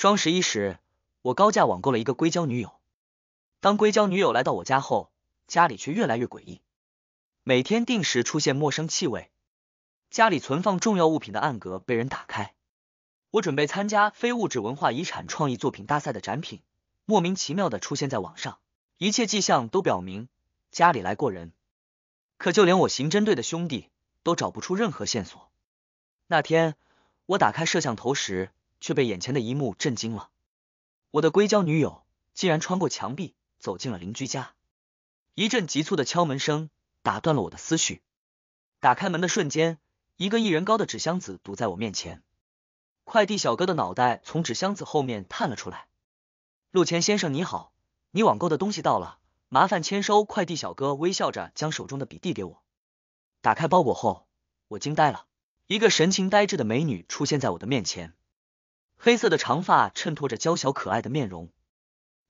双十一时，我高价网购了一个硅胶女友。当硅胶女友来到我家后，家里却越来越诡异，每天定时出现陌生气味，家里存放重要物品的暗格被人打开。我准备参加非物质文化遗产创意作品大赛的展品莫名其妙的出现在网上，一切迹象都表明家里来过人，可就连我刑侦队的兄弟都找不出任何线索。那天我打开摄像头时。却被眼前的一幕震惊了，我的硅胶女友竟然穿过墙壁走进了邻居家。一阵急促的敲门声打断了我的思绪。打开门的瞬间，一个一人高的纸箱子堵在我面前，快递小哥的脑袋从纸箱子后面探了出来。陆前先生你好，你网购的东西到了，麻烦签收。快递小哥微笑着将手中的笔递给我。打开包裹后，我惊呆了，一个神情呆滞的美女出现在我的面前。黑色的长发衬托着娇小可爱的面容，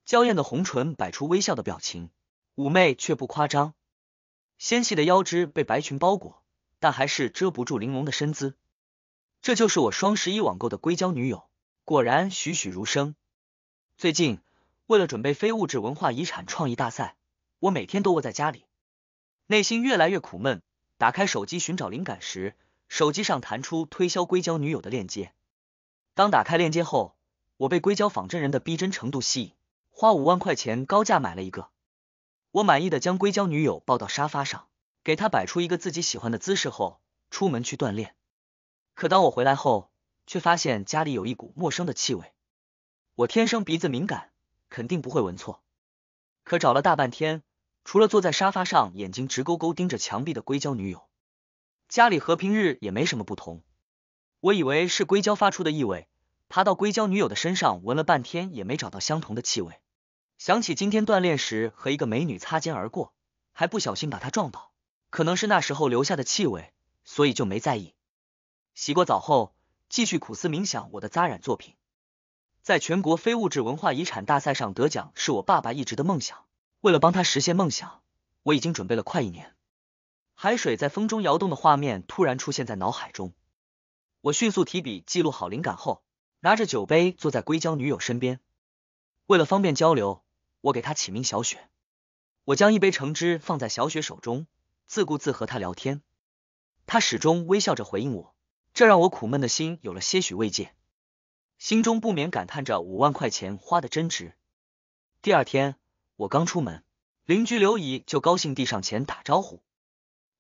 娇艳的红唇摆出微笑的表情，妩媚却不夸张。纤细的腰肢被白裙包裹，但还是遮不住玲珑的身姿。这就是我双十一网购的硅胶女友，果然栩栩如生。最近为了准备非物质文化遗产创意大赛，我每天都窝在家里，内心越来越苦闷。打开手机寻找灵感时，手机上弹出推销硅胶女友的链接。当打开链接后，我被硅胶仿真人的逼真程度吸引，花五万块钱高价买了一个。我满意的将硅胶女友抱到沙发上，给她摆出一个自己喜欢的姿势后，出门去锻炼。可当我回来后，却发现家里有一股陌生的气味。我天生鼻子敏感，肯定不会闻错。可找了大半天，除了坐在沙发上，眼睛直勾勾盯着墙壁的硅胶女友，家里和平日也没什么不同。我以为是硅胶发出的异味。爬到硅胶女友的身上闻了半天也没找到相同的气味。想起今天锻炼时和一个美女擦肩而过，还不小心把她撞倒，可能是那时候留下的气味，所以就没在意。洗过澡后，继续苦思冥想我的扎染作品。在全国非物质文化遗产大赛上得奖是我爸爸一直的梦想，为了帮他实现梦想，我已经准备了快一年。海水在风中摇动的画面突然出现在脑海中，我迅速提笔记录好灵感后。拿着酒杯坐在硅胶女友身边，为了方便交流，我给她起名小雪。我将一杯橙汁放在小雪手中，自顾自和她聊天。她始终微笑着回应我，这让我苦闷的心有了些许慰藉，心中不免感叹着五万块钱花的真值。第二天，我刚出门，邻居刘姨就高兴地上前打招呼：“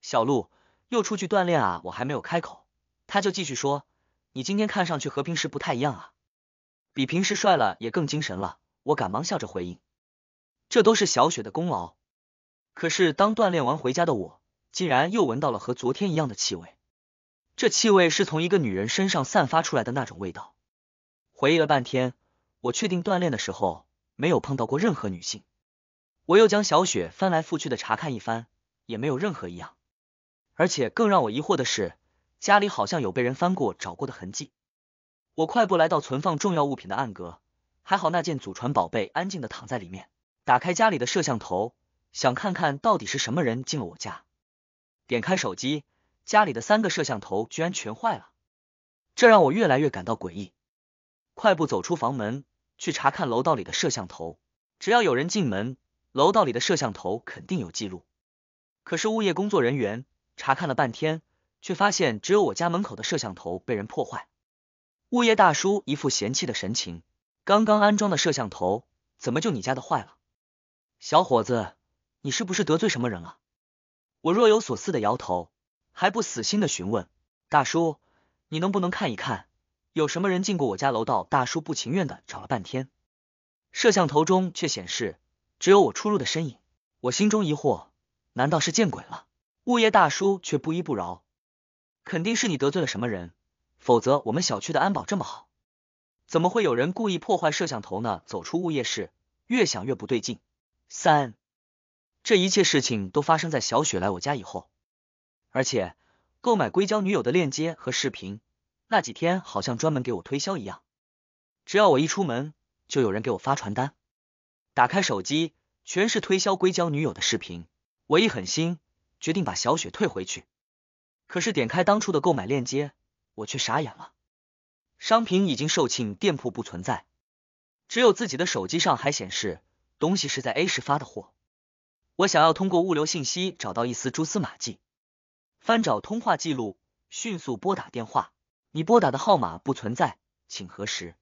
小陆，又出去锻炼啊？”我还没有开口，她就继续说。你今天看上去和平时不太一样啊，比平时帅了也更精神了。我赶忙笑着回应，这都是小雪的功劳。可是当锻炼完回家的我，竟然又闻到了和昨天一样的气味，这气味是从一个女人身上散发出来的那种味道。回忆了半天，我确定锻炼的时候没有碰到过任何女性。我又将小雪翻来覆去的查看一番，也没有任何异样。而且更让我疑惑的是。家里好像有被人翻过、找过的痕迹。我快步来到存放重要物品的暗格，还好那件祖传宝贝安静的躺在里面。打开家里的摄像头，想看看到底是什么人进了我家。点开手机，家里的三个摄像头居然全坏了，这让我越来越感到诡异。快步走出房门，去查看楼道里的摄像头。只要有人进门，楼道里的摄像头肯定有记录。可是物业工作人员查看了半天。却发现只有我家门口的摄像头被人破坏。物业大叔一副嫌弃的神情，刚刚安装的摄像头怎么就你家的坏了？小伙子，你是不是得罪什么人了？我若有所思的摇头，还不死心的询问大叔：“你能不能看一看，有什么人进过我家楼道？”大叔不情愿的找了半天，摄像头中却显示只有我出入的身影。我心中疑惑，难道是见鬼了？物业大叔却不依不饶。肯定是你得罪了什么人，否则我们小区的安保这么好，怎么会有人故意破坏摄像头呢？走出物业室，越想越不对劲。三，这一切事情都发生在小雪来我家以后，而且购买硅胶女友的链接和视频，那几天好像专门给我推销一样。只要我一出门，就有人给我发传单，打开手机全是推销硅胶女友的视频。我一狠心，决定把小雪退回去。可是点开当初的购买链接，我却傻眼了，商品已经售罄，店铺不存在，只有自己的手机上还显示东西是在 A 市发的货。我想要通过物流信息找到一丝蛛丝马迹，翻找通话记录，迅速拨打电话。你拨打的号码不存在，请核实。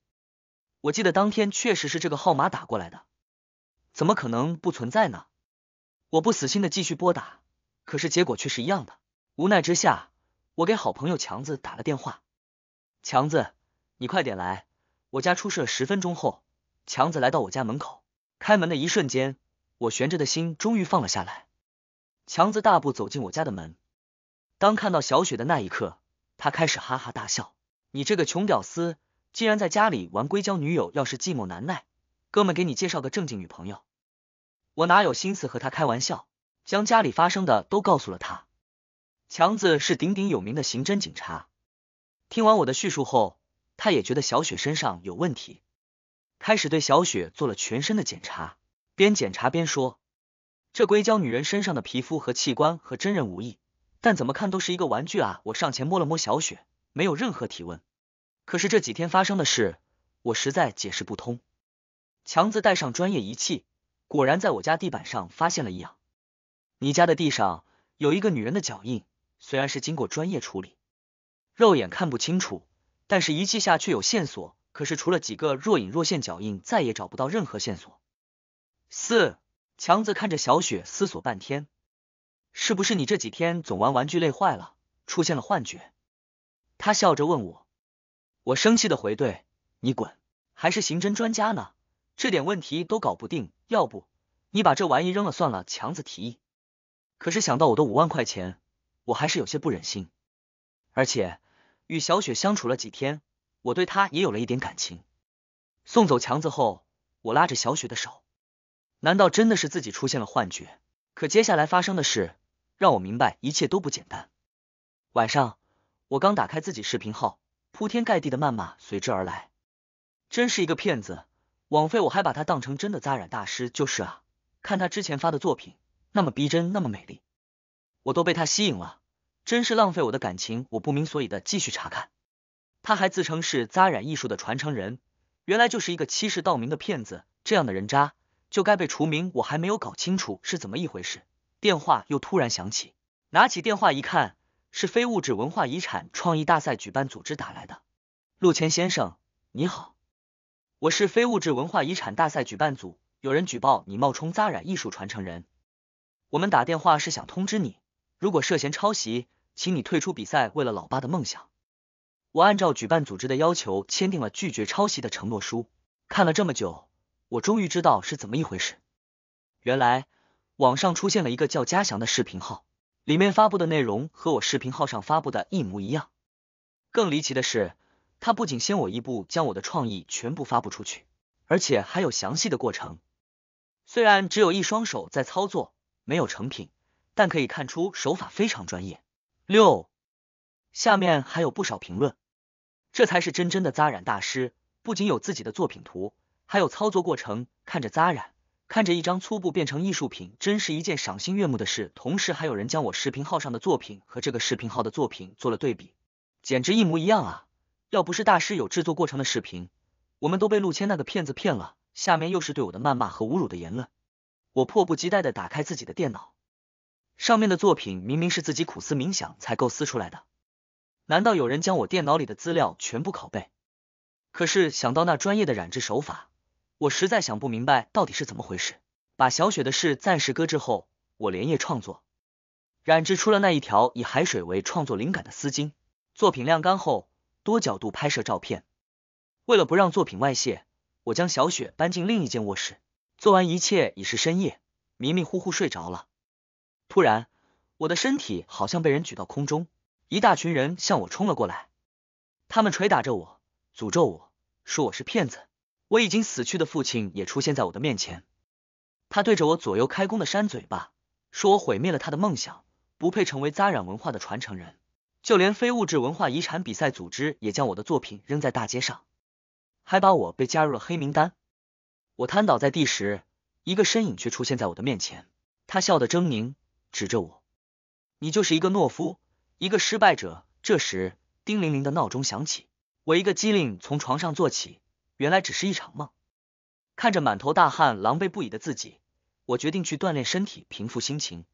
我记得当天确实是这个号码打过来的，怎么可能不存在呢？我不死心的继续拨打，可是结果却是一样的。无奈之下，我给好朋友强子打了电话。强子，你快点来，我家出事了。十分钟后，强子来到我家门口，开门的一瞬间，我悬着的心终于放了下来。强子大步走进我家的门，当看到小雪的那一刻，他开始哈哈大笑：“你这个穷屌丝，竟然在家里玩硅胶女友，要是寂寞难耐，哥们给你介绍个正经女朋友。”我哪有心思和他开玩笑，将家里发生的都告诉了他。强子是鼎鼎有名的刑侦警察。听完我的叙述后，他也觉得小雪身上有问题，开始对小雪做了全身的检查，边检查边说：“这硅胶女人身上的皮肤和器官和真人无异，但怎么看都是一个玩具啊！”我上前摸了摸小雪，没有任何体温。可是这几天发生的事，我实在解释不通。强子带上专业仪器，果然在我家地板上发现了异样。你家的地上有一个女人的脚印。虽然是经过专业处理，肉眼看不清楚，但是仪器下却有线索。可是除了几个若隐若现脚印，再也找不到任何线索。四强子看着小雪，思索半天，是不是你这几天总玩玩具累坏了，出现了幻觉？他笑着问我，我生气的回怼：“你滚！还是刑侦专家呢，这点问题都搞不定，要不你把这玩意扔了算了。”强子提议，可是想到我的五万块钱。我还是有些不忍心，而且与小雪相处了几天，我对她也有了一点感情。送走强子后，我拉着小雪的手，难道真的是自己出现了幻觉？可接下来发生的事让我明白一切都不简单。晚上，我刚打开自己视频号，铺天盖地的谩骂随之而来，真是一个骗子，枉费我还把他当成真的扎染大师。就是啊，看他之前发的作品，那么逼真，那么美丽。我都被他吸引了，真是浪费我的感情。我不明所以的继续查看，他还自称是扎染艺术的传承人，原来就是一个欺世盗名的骗子。这样的人渣就该被除名。我还没有搞清楚是怎么一回事，电话又突然响起，拿起电话一看，是非物质文化遗产创意大赛举办组织打来的。陆谦先生，你好，我是非物质文化遗产大赛举办组，有人举报你冒充扎染艺术传承人，我们打电话是想通知你。如果涉嫌抄袭，请你退出比赛。为了老爸的梦想，我按照举办组织的要求签订了拒绝抄袭的承诺书。看了这么久，我终于知道是怎么一回事。原来，网上出现了一个叫嘉祥的视频号，里面发布的内容和我视频号上发布的一模一样。更离奇的是，他不仅先我一步将我的创意全部发布出去，而且还有详细的过程。虽然只有一双手在操作，没有成品。但可以看出手法非常专业。六，下面还有不少评论，这才是真真的扎染大师，不仅有自己的作品图，还有操作过程，看着扎染，看着一张粗布变成艺术品，真是一件赏心悦目的事。同时还有人将我视频号上的作品和这个视频号的作品做了对比，简直一模一样啊！要不是大师有制作过程的视频，我们都被陆谦那个骗子骗了。下面又是对我的谩骂和侮辱的言论，我迫不及待的打开自己的电脑。上面的作品明明是自己苦思冥想才构思出来的，难道有人将我电脑里的资料全部拷贝？可是想到那专业的染制手法，我实在想不明白到底是怎么回事。把小雪的事暂时搁置后，我连夜创作，染制出了那一条以海水为创作灵感的丝巾。作品晾干后，多角度拍摄照片。为了不让作品外泄，我将小雪搬进另一间卧室。做完一切已是深夜，迷迷糊糊睡着了。突然，我的身体好像被人举到空中，一大群人向我冲了过来，他们捶打着我，诅咒我，说我是骗子。我已经死去的父亲也出现在我的面前，他对着我左右开弓的扇嘴巴，说我毁灭了他的梦想，不配成为扎染文化的传承人。就连非物质文化遗产比赛组织也将我的作品扔在大街上，还把我被加入了黑名单。我瘫倒在地时，一个身影却出现在我的面前，他笑得狰狞。指着我，你就是一个懦夫，一个失败者。这时，叮铃铃的闹钟响起，我一个机灵从床上坐起，原来只是一场梦。看着满头大汗、狼狈不已的自己，我决定去锻炼身体，平复心情。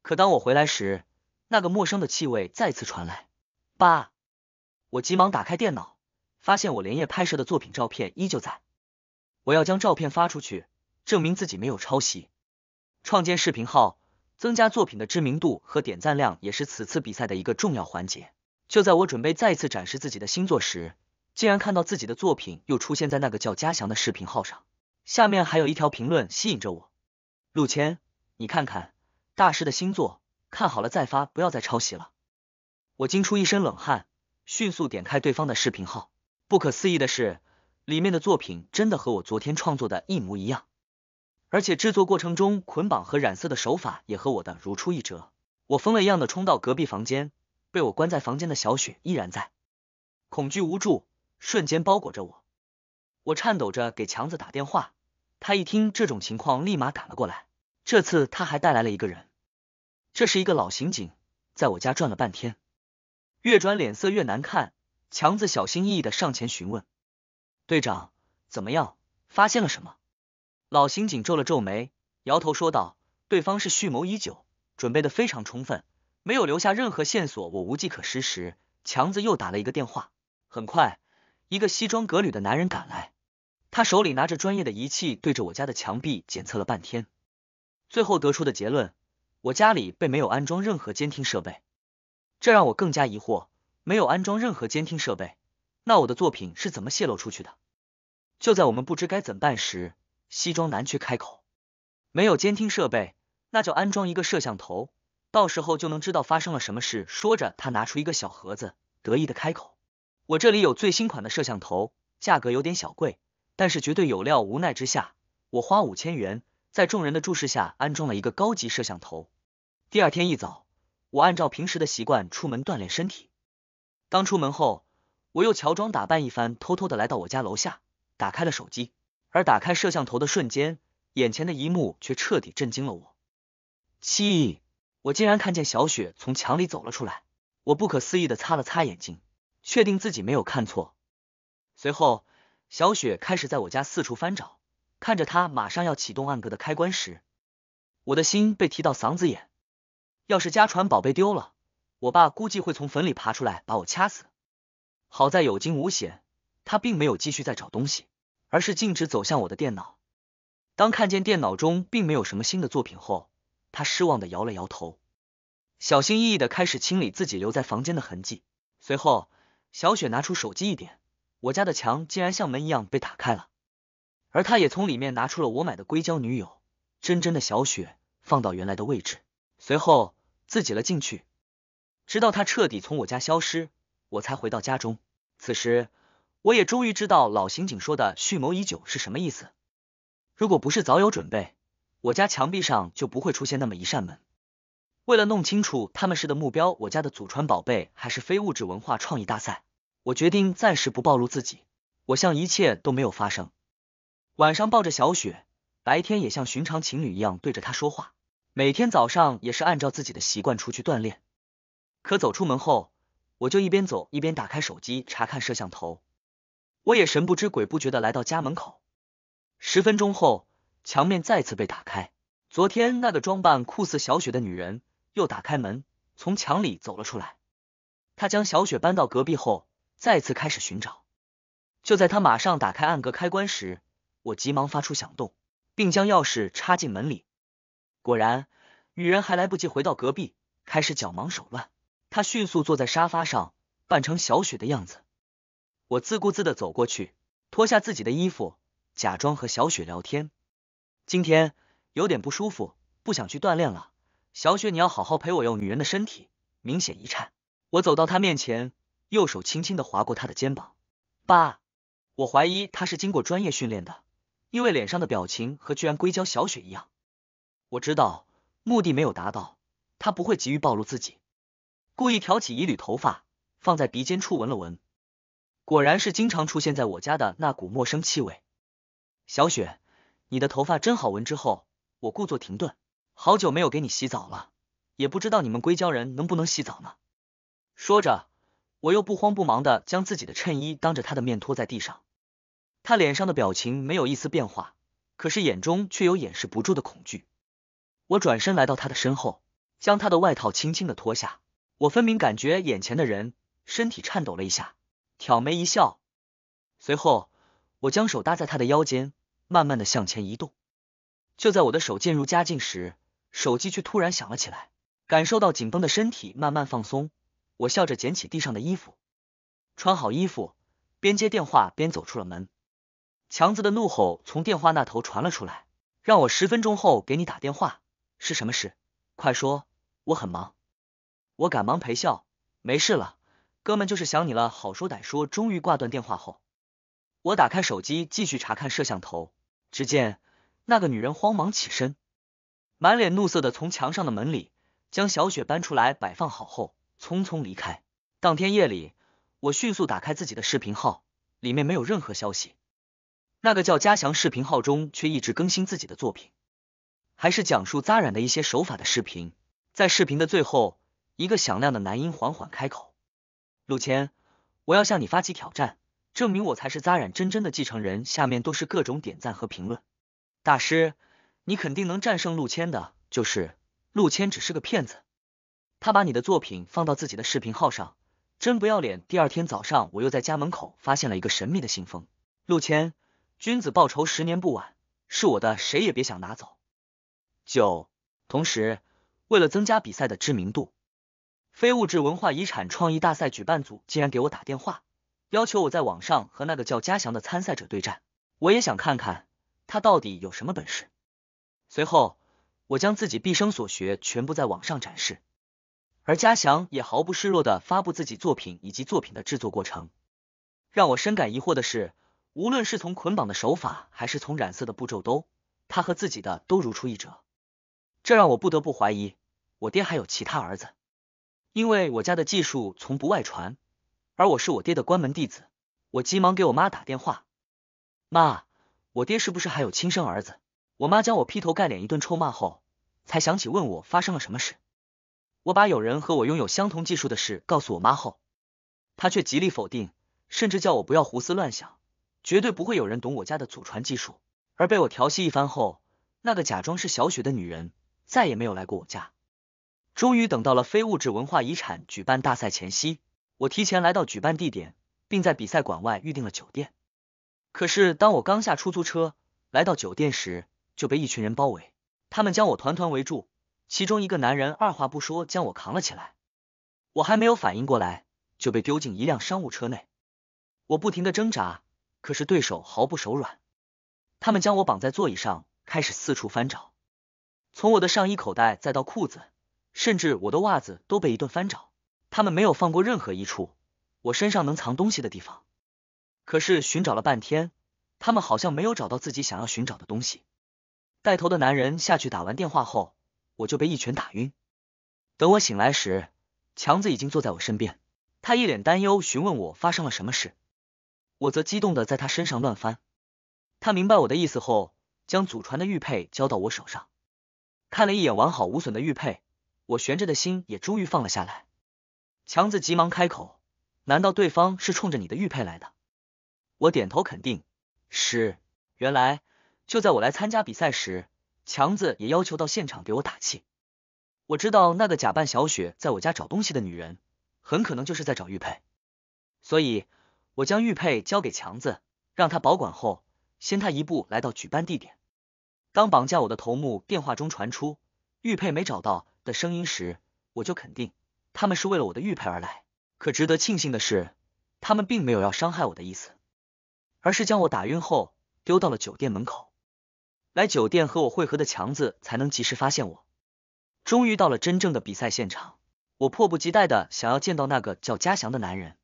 可当我回来时，那个陌生的气味再次传来。爸，我急忙打开电脑，发现我连夜拍摄的作品照片依旧在。我要将照片发出去，证明自己没有抄袭。创建视频号。增加作品的知名度和点赞量也是此次比赛的一个重要环节。就在我准备再一次展示自己的新作时，竟然看到自己的作品又出现在那个叫嘉祥的视频号上。下面还有一条评论吸引着我：“陆谦，你看看大师的新作，看好了再发，不要再抄袭了。”我惊出一身冷汗，迅速点开对方的视频号。不可思议的是，里面的作品真的和我昨天创作的一模一样。而且制作过程中捆绑和染色的手法也和我的如出一辙。我疯了一样的冲到隔壁房间，被我关在房间的小雪依然在恐惧无助，瞬间包裹着我。我颤抖着给强子打电话，他一听这种情况，立马赶了过来。这次他还带来了一个人，这是一个老刑警，在我家转了半天，越转脸色越难看。强子小心翼翼的上前询问：“队长，怎么样？发现了什么？”老刑警皱了皱眉，摇头说道：“对方是蓄谋已久，准备的非常充分，没有留下任何线索。我无计可施时，强子又打了一个电话。很快，一个西装革履的男人赶来，他手里拿着专业的仪器，对着我家的墙壁检测了半天，最后得出的结论：我家里被没有安装任何监听设备。这让我更加疑惑，没有安装任何监听设备，那我的作品是怎么泄露出去的？就在我们不知该怎么办时。”西装男却开口：“没有监听设备，那就安装一个摄像头，到时候就能知道发生了什么事。”说着，他拿出一个小盒子，得意的开口：“我这里有最新款的摄像头，价格有点小贵，但是绝对有料。无奈之下，我花五千元，在众人的注视下安装了一个高级摄像头。”第二天一早，我按照平时的习惯出门锻炼身体。当出门后，我又乔装打扮一番，偷偷的来到我家楼下，打开了手机。而打开摄像头的瞬间，眼前的一幕却彻底震惊了我。七，我竟然看见小雪从墙里走了出来。我不可思议的擦了擦眼睛，确定自己没有看错。随后，小雪开始在我家四处翻找。看着她马上要启动暗格的开关时，我的心被提到嗓子眼。要是家传宝贝丢了，我爸估计会从坟里爬出来把我掐死。好在有惊无险，他并没有继续再找东西。而是径直走向我的电脑。当看见电脑中并没有什么新的作品后，他失望的摇了摇头，小心翼翼的开始清理自己留在房间的痕迹。随后，小雪拿出手机一点，我家的墙竟然像门一样被打开了，而他也从里面拿出了我买的硅胶女友，真真的小雪放到原来的位置，随后自己了进去，直到他彻底从我家消失，我才回到家中。此时。我也终于知道老刑警说的蓄谋已久是什么意思。如果不是早有准备，我家墙壁上就不会出现那么一扇门。为了弄清楚他们是的目标，我家的祖传宝贝还是非物质文化创意大赛，我决定暂时不暴露自己。我像一切都没有发生。晚上抱着小雪，白天也像寻常情侣一样对着他说话。每天早上也是按照自己的习惯出去锻炼。可走出门后，我就一边走一边打开手机查看摄像头。我也神不知鬼不觉的来到家门口。十分钟后，墙面再次被打开。昨天那个装扮酷似小雪的女人又打开门，从墙里走了出来。她将小雪搬到隔壁后，再次开始寻找。就在她马上打开暗格开关时，我急忙发出响动，并将钥匙插进门里。果然，女人还来不及回到隔壁，开始脚忙手乱。她迅速坐在沙发上，扮成小雪的样子。我自顾自的走过去，脱下自己的衣服，假装和小雪聊天。今天有点不舒服，不想去锻炼了。小雪，你要好好陪我哟。女人的身体明显一颤，我走到她面前，右手轻轻的划过她的肩膀。爸，我怀疑她是经过专业训练的，因为脸上的表情和居然硅胶小雪一样。我知道目的没有达到，她不会急于暴露自己，故意挑起一缕头发，放在鼻尖处闻了闻。果然是经常出现在我家的那股陌生气味。小雪，你的头发真好闻。之后，我故作停顿，好久没有给你洗澡了，也不知道你们硅胶人能不能洗澡呢。说着，我又不慌不忙的将自己的衬衣当着他的面拖在地上。他脸上的表情没有一丝变化，可是眼中却有掩饰不住的恐惧。我转身来到他的身后，将他的外套轻轻的脱下。我分明感觉眼前的人身体颤抖了一下。挑眉一笑，随后我将手搭在他的腰间，慢慢的向前移动。就在我的手渐入佳境时，手机却突然响了起来。感受到紧绷的身体慢慢放松，我笑着捡起地上的衣服，穿好衣服，边接电话边走出了门。强子的怒吼从电话那头传了出来，让我十分钟后给你打电话。是什么事？快说，我很忙。我赶忙陪笑，没事了。哥们就是想你了，好说歹说，终于挂断电话后，我打开手机继续查看摄像头，只见那个女人慌忙起身，满脸怒色的从墙上的门里将小雪搬出来摆放好后，匆匆离开。当天夜里，我迅速打开自己的视频号，里面没有任何消息。那个叫嘉祥视频号中却一直更新自己的作品，还是讲述扎染的一些手法的视频。在视频的最后一个响亮的男音缓缓开口。陆谦，我要向你发起挑战，证明我才是扎染真真的继承人。下面都是各种点赞和评论。大师，你肯定能战胜陆谦的。就是，陆谦只是个骗子，他把你的作品放到自己的视频号上，真不要脸。第二天早上，我又在家门口发现了一个神秘的信封。陆谦，君子报仇，十年不晚，是我的，谁也别想拿走。九，同时，为了增加比赛的知名度。非物质文化遗产创意大赛举办组竟然给我打电话，要求我在网上和那个叫嘉祥的参赛者对战。我也想看看他到底有什么本事。随后，我将自己毕生所学全部在网上展示，而嘉祥也毫不示弱的发布自己作品以及作品的制作过程。让我深感疑惑的是，无论是从捆绑的手法，还是从染色的步骤，都他和自己的都如出一辙。这让我不得不怀疑，我爹还有其他儿子。因为我家的技术从不外传，而我是我爹的关门弟子，我急忙给我妈打电话。妈，我爹是不是还有亲生儿子？我妈将我劈头盖脸一顿臭骂后，才想起问我发生了什么事。我把有人和我拥有相同技术的事告诉我妈后，她却极力否定，甚至叫我不要胡思乱想，绝对不会有人懂我家的祖传技术。而被我调戏一番后，那个假装是小雪的女人再也没有来过我家。终于等到了非物质文化遗产举办大赛前夕，我提前来到举办地点，并在比赛馆外预定了酒店。可是，当我刚下出租车来到酒店时，就被一群人包围，他们将我团团围住。其中一个男人二话不说将我扛了起来，我还没有反应过来，就被丢进一辆商务车内。我不停的挣扎，可是对手毫不手软，他们将我绑在座椅上，开始四处翻找，从我的上衣口袋再到裤子。甚至我的袜子都被一顿翻找，他们没有放过任何一处我身上能藏东西的地方。可是寻找了半天，他们好像没有找到自己想要寻找的东西。带头的男人下去打完电话后，我就被一拳打晕。等我醒来时，强子已经坐在我身边，他一脸担忧询问我发生了什么事。我则激动的在他身上乱翻，他明白我的意思后，将祖传的玉佩交到我手上，看了一眼完好无损的玉佩。我悬着的心也终于放了下来。强子急忙开口：“难道对方是冲着你的玉佩来的？”我点头肯定：“是。”原来，就在我来参加比赛时，强子也要求到现场给我打气。我知道那个假扮小雪在我家找东西的女人，很可能就是在找玉佩，所以，我将玉佩交给强子，让他保管后，先他一步来到举办地点。当绑架我的头目电话中传出玉佩没找到。的声音时，我就肯定他们是为了我的玉佩而来。可值得庆幸的是，他们并没有要伤害我的意思，而是将我打晕后丢到了酒店门口。来酒店和我会合的强子才能及时发现我。终于到了真正的比赛现场，我迫不及待的想要见到那个叫嘉祥的男人。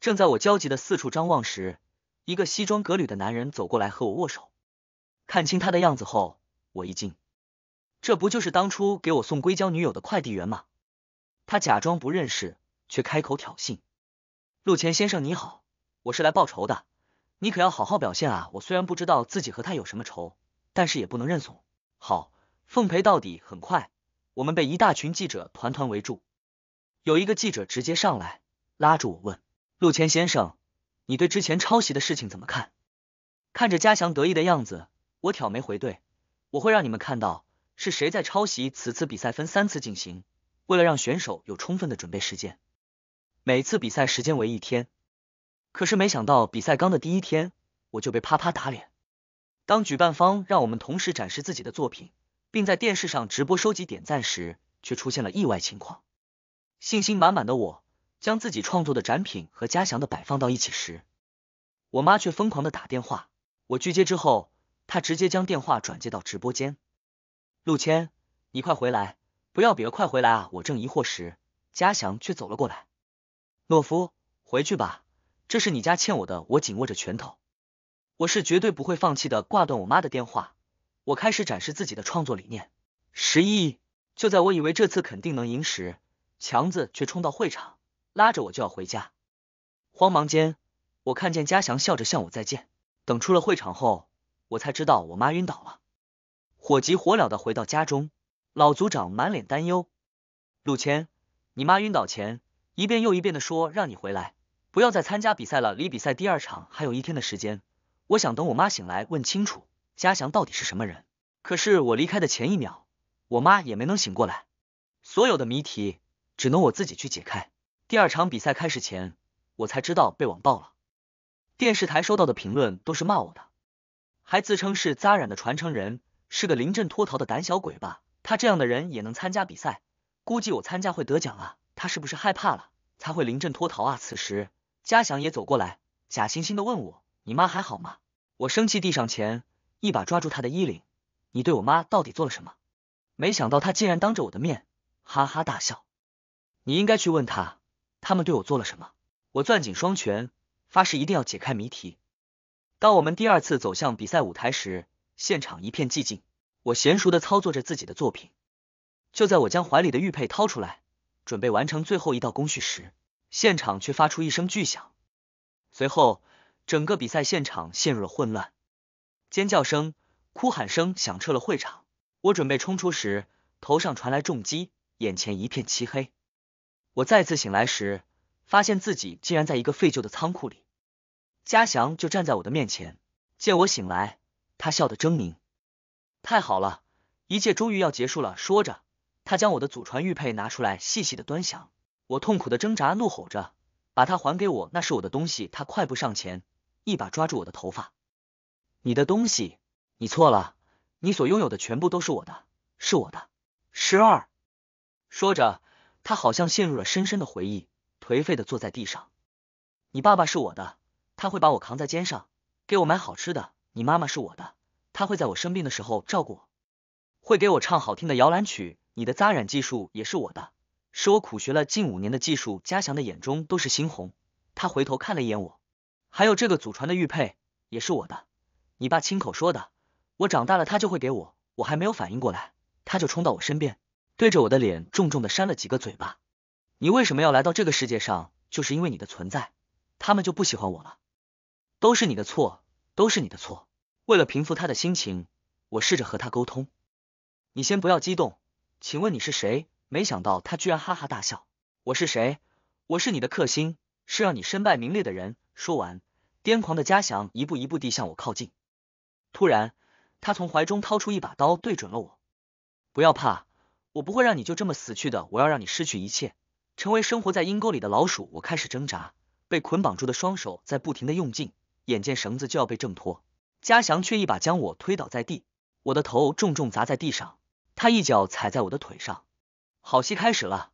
正在我焦急的四处张望时，一个西装革履的男人走过来和我握手。看清他的样子后，我一惊。这不就是当初给我送硅胶女友的快递员吗？他假装不认识，却开口挑衅：“陆谦先生你好，我是来报仇的，你可要好好表现啊！”我虽然不知道自己和他有什么仇，但是也不能认怂。好，奉陪到底。很快，我们被一大群记者团团围住。有一个记者直接上来拉住我问：“陆谦先生，你对之前抄袭的事情怎么看？”看着嘉祥得意的样子，我挑眉回对：“我会让你们看到。”是谁在抄袭？此次比赛分三次进行，为了让选手有充分的准备时间，每次比赛时间为一天。可是没想到比赛刚的第一天，我就被啪啪打脸。当举办方让我们同时展示自己的作品，并在电视上直播收集点赞时，却出现了意外情况。信心满满的我，将自己创作的展品和嘉祥的摆放到一起时，我妈却疯狂的打电话，我拒接之后，她直接将电话转接到直播间。陆谦，你快回来！不要别快回来啊！我正疑惑时，嘉祥却走了过来。懦夫，回去吧，这是你家欠我的。我紧握着拳头，我是绝对不会放弃的。挂断我妈的电话，我开始展示自己的创作理念。十一，就在我以为这次肯定能赢时，强子却冲到会场，拉着我就要回家。慌忙间，我看见嘉祥笑着向我再见。等出了会场后，我才知道我妈晕倒了。火急火燎的回到家中，老族长满脸担忧：“陆谦，你妈晕倒前一遍又一遍的说让你回来，不要再参加比赛了。离比赛第二场还有一天的时间，我想等我妈醒来问清楚嘉祥到底是什么人。可是我离开的前一秒，我妈也没能醒过来。所有的谜题只能我自己去解开。第二场比赛开始前，我才知道被网爆了。电视台收到的评论都是骂我的，还自称是扎染的传承人。”是个临阵脱逃的胆小鬼吧？他这样的人也能参加比赛，估计我参加会得奖啊！他是不是害怕了才会临阵脱逃啊？此时，嘉祥也走过来，假惺惺的问我：“你妈还好吗？”我生气地上前，一把抓住他的衣领：“你对我妈到底做了什么？”没想到他竟然当着我的面哈哈大笑。你应该去问他，他们对我做了什么。我攥紧双拳，发誓一定要解开谜题。当我们第二次走向比赛舞台时。现场一片寂静，我娴熟的操作着自己的作品。就在我将怀里的玉佩掏出来，准备完成最后一道工序时，现场却发出一声巨响，随后整个比赛现场陷入了混乱，尖叫声、哭喊声响彻了会场。我准备冲出时，头上传来重击，眼前一片漆黑。我再次醒来时，发现自己竟然在一个废旧的仓库里。嘉祥就站在我的面前，见我醒来。他笑得狰狞，太好了，一切终于要结束了。说着，他将我的祖传玉佩拿出来，细细的端详。我痛苦的挣扎，怒吼着，把它还给我，那是我的东西。他快步上前，一把抓住我的头发。你的东西，你错了，你所拥有的全部都是我的，是我的。十二。说着，他好像陷入了深深的回忆，颓废的坐在地上。你爸爸是我的，他会把我扛在肩上，给我买好吃的。你妈妈是我的，她会在我生病的时候照顾我，会给我唱好听的摇篮曲。你的扎染技术也是我的，是我苦学了近五年的技术。嘉祥的眼中都是猩红，他回头看了一眼我，还有这个祖传的玉佩也是我的，你爸亲口说的，我长大了他就会给我。我还没有反应过来，他就冲到我身边，对着我的脸重重的扇了几个嘴巴。你为什么要来到这个世界上？就是因为你的存在，他们就不喜欢我了，都是你的错。都是你的错。为了平复他的心情，我试着和他沟通。你先不要激动。请问你是谁？没想到他居然哈哈大笑。我是谁？我是你的克星，是让你身败名裂的人。说完，癫狂的嘉祥一步一步地向我靠近。突然，他从怀中掏出一把刀，对准了我。不要怕，我不会让你就这么死去的。我要让你失去一切，成为生活在阴沟里的老鼠。我开始挣扎，被捆绑住的双手在不停的用劲。眼见绳子就要被挣脱，嘉祥却一把将我推倒在地，我的头重重砸在地上，他一脚踩在我的腿上，好戏开始了，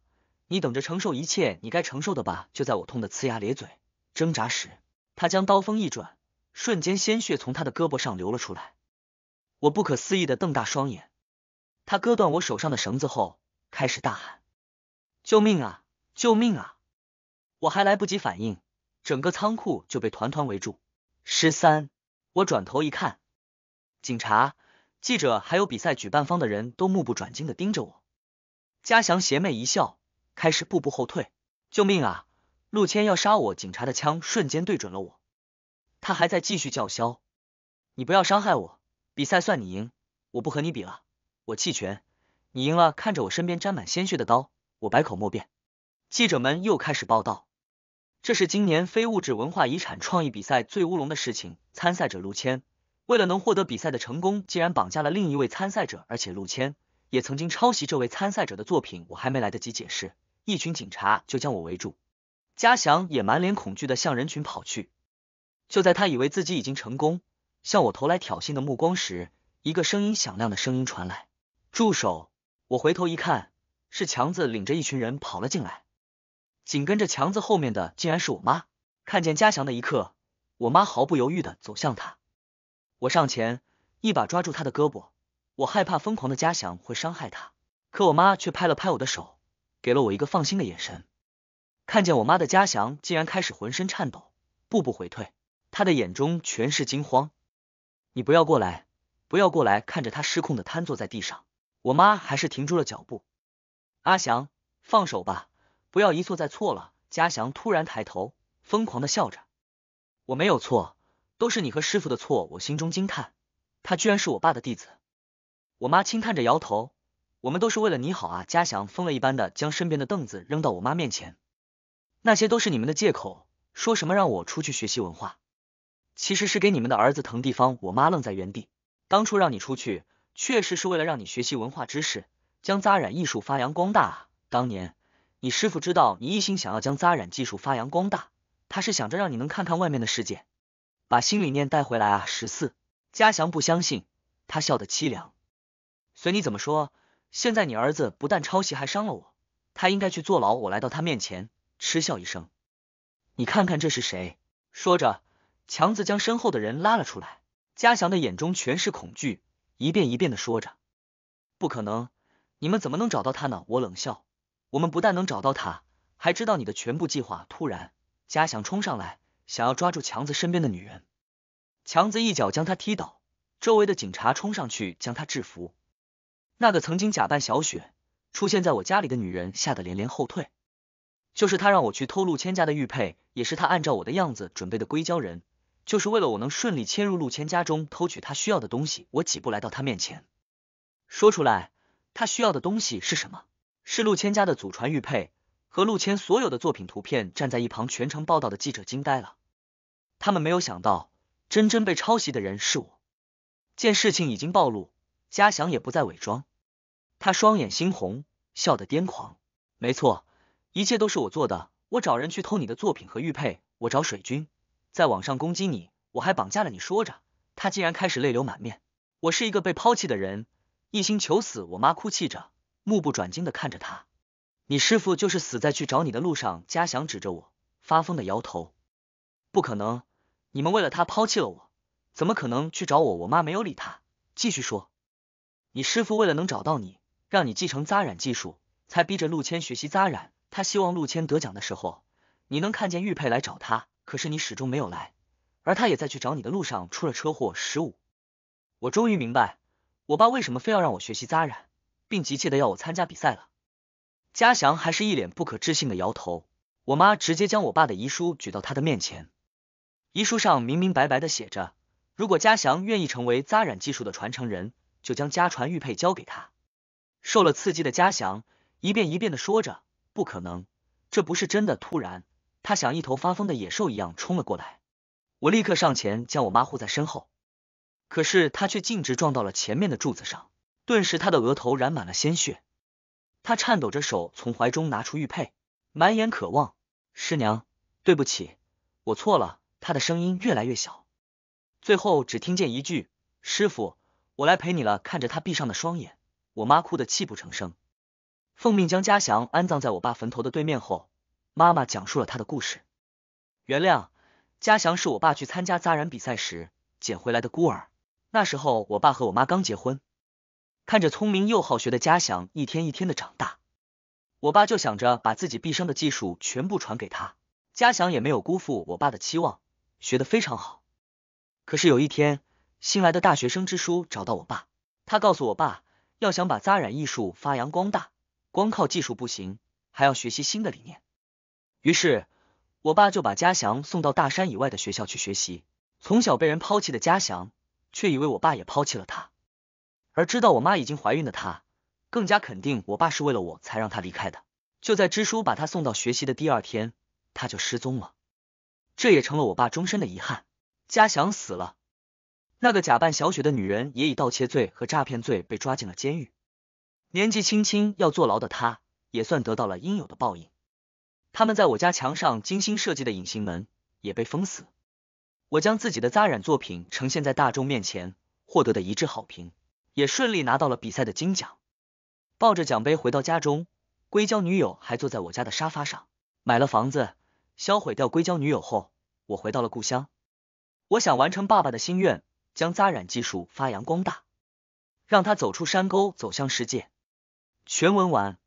你等着承受一切你该承受的吧！就在我痛得呲牙咧嘴、挣扎时，他将刀锋一转，瞬间鲜血从他的胳膊上流了出来，我不可思议的瞪大双眼，他割断我手上的绳子后，开始大喊：“救命啊！救命啊！”我还来不及反应，整个仓库就被团团围住。十三，我转头一看，警察、记者还有比赛举办方的人都目不转睛的盯着我。嘉祥邪魅一笑，开始步步后退。救命啊！陆谦要杀我！警察的枪瞬间对准了我。他还在继续叫嚣：“你不要伤害我，比赛算你赢，我不和你比了，我弃权。你赢了。”看着我身边沾满鲜血的刀，我百口莫辩。记者们又开始报道。这是今年非物质文化遗产创意比赛最乌龙的事情。参赛者陆谦为了能获得比赛的成功，竟然绑架了另一位参赛者，而且陆谦也曾经抄袭这位参赛者的作品。我还没来得及解释，一群警察就将我围住。嘉祥也满脸恐惧的向人群跑去。就在他以为自己已经成功，向我投来挑衅的目光时，一个声音响亮的声音传来：“住手！”我回头一看，是强子领着一群人跑了进来。紧跟着强子后面的，竟然是我妈。看见嘉祥的一刻，我妈毫不犹豫的走向他。我上前一把抓住他的胳膊，我害怕疯狂的嘉祥会伤害他，可我妈却拍了拍我的手，给了我一个放心的眼神。看见我妈的嘉祥，竟然开始浑身颤抖，步步回退，他的眼中全是惊慌。你不要过来，不要过来！看着他失控的瘫坐在地上，我妈还是停住了脚步。阿祥，放手吧。不要一错再错了！嘉祥突然抬头，疯狂的笑着：“我没有错，都是你和师傅的错。”我心中惊叹，他居然是我爸的弟子。我妈轻叹着摇头：“我们都是为了你好啊！”嘉祥疯了一般的将身边的凳子扔到我妈面前：“那些都是你们的借口，说什么让我出去学习文化，其实是给你们的儿子腾地方。”我妈愣在原地：“当初让你出去，确实是为了让你学习文化知识，将扎染艺术发扬光大当年。”你师傅知道你一心想要将扎染技术发扬光大，他是想着让你能看看外面的世界，把新理念带回来啊！十四，嘉祥不相信，他笑得凄凉。随你怎么说，现在你儿子不但抄袭，还伤了我，他应该去坐牢。我来到他面前，嗤笑一声：“你看看这是谁？”说着，强子将身后的人拉了出来。嘉祥的眼中全是恐惧，一遍一遍的说着：“不可能，你们怎么能找到他呢？”我冷笑。我们不但能找到他，还知道你的全部计划。突然，嘉祥冲上来，想要抓住强子身边的女人。强子一脚将他踢倒，周围的警察冲上去将他制服。那个曾经假扮小雪出现在我家里的女人吓得连连后退。就是他让我去偷陆谦家的玉佩，也是他按照我的样子准备的硅胶人，就是为了我能顺利迁入陆谦家中偷取他需要的东西。我几步来到他面前，说出来，他需要的东西是什么？是陆谦家的祖传玉佩和陆谦所有的作品图片，站在一旁全程报道的记者惊呆了。他们没有想到，真真被抄袭的人是我。见事情已经暴露，嘉祥也不再伪装，他双眼猩红，笑得癫狂。没错，一切都是我做的。我找人去偷你的作品和玉佩，我找水军在网上攻击你，我还绑架了你。说着，他竟然开始泪流满面。我是一个被抛弃的人，一心求死。我妈哭泣着。目不转睛的看着他，你师傅就是死在去找你的路上。嘉祥指着我，发疯的摇头，不可能，你们为了他抛弃了我，怎么可能去找我？我妈没有理他，继续说，你师傅为了能找到你，让你继承扎染技术，才逼着陆谦学习扎染。他希望陆谦得奖的时候，你能看见玉佩来找他，可是你始终没有来，而他也在去找你的路上出了车祸。十五，我终于明白我爸为什么非要让我学习扎染。并急切的要我参加比赛了。嘉祥还是一脸不可置信的摇头。我妈直接将我爸的遗书举到他的面前，遗书上明明白白的写着，如果嘉祥愿意成为扎染技术的传承人，就将家传玉佩交给他。受了刺激的嘉祥一遍一遍的说着不可能，这不是真的。突然，他像一头发疯的野兽一样冲了过来，我立刻上前将我妈护在身后，可是他却径直撞到了前面的柱子上。顿时，他的额头染满了鲜血，他颤抖着手从怀中拿出玉佩，满眼渴望。师娘，对不起，我错了。他的声音越来越小，最后只听见一句：“师傅，我来陪你了。”看着他闭上的双眼，我妈哭得泣不成声。奉命将嘉祥安葬在我爸坟头的对面后，妈妈讲述了他的故事。原谅，嘉祥是我爸去参加扎染比赛时捡回来的孤儿。那时候，我爸和我妈刚结婚。看着聪明又好学的嘉祥一天一天的长大，我爸就想着把自己毕生的技术全部传给他。嘉祥也没有辜负我爸的期望，学得非常好。可是有一天，新来的大学生之书找到我爸，他告诉我爸，要想把扎染艺术发扬光大，光靠技术不行，还要学习新的理念。于是，我爸就把嘉祥送到大山以外的学校去学习。从小被人抛弃的嘉祥，却以为我爸也抛弃了他。而知道我妈已经怀孕的他，更加肯定我爸是为了我才让他离开的。就在支书把他送到学习的第二天，他就失踪了，这也成了我爸终身的遗憾。嘉祥死了，那个假扮小雪的女人也以盗窃罪和诈骗罪被抓进了监狱。年纪轻轻要坐牢的他，也算得到了应有的报应。他们在我家墙上精心设计的隐形门也被封死。我将自己的扎染作品呈现在大众面前，获得的一致好评。也顺利拿到了比赛的金奖，抱着奖杯回到家中，硅胶女友还坐在我家的沙发上。买了房子，销毁掉硅胶女友后，我回到了故乡。我想完成爸爸的心愿，将扎染技术发扬光大，让他走出山沟，走向世界。全文完。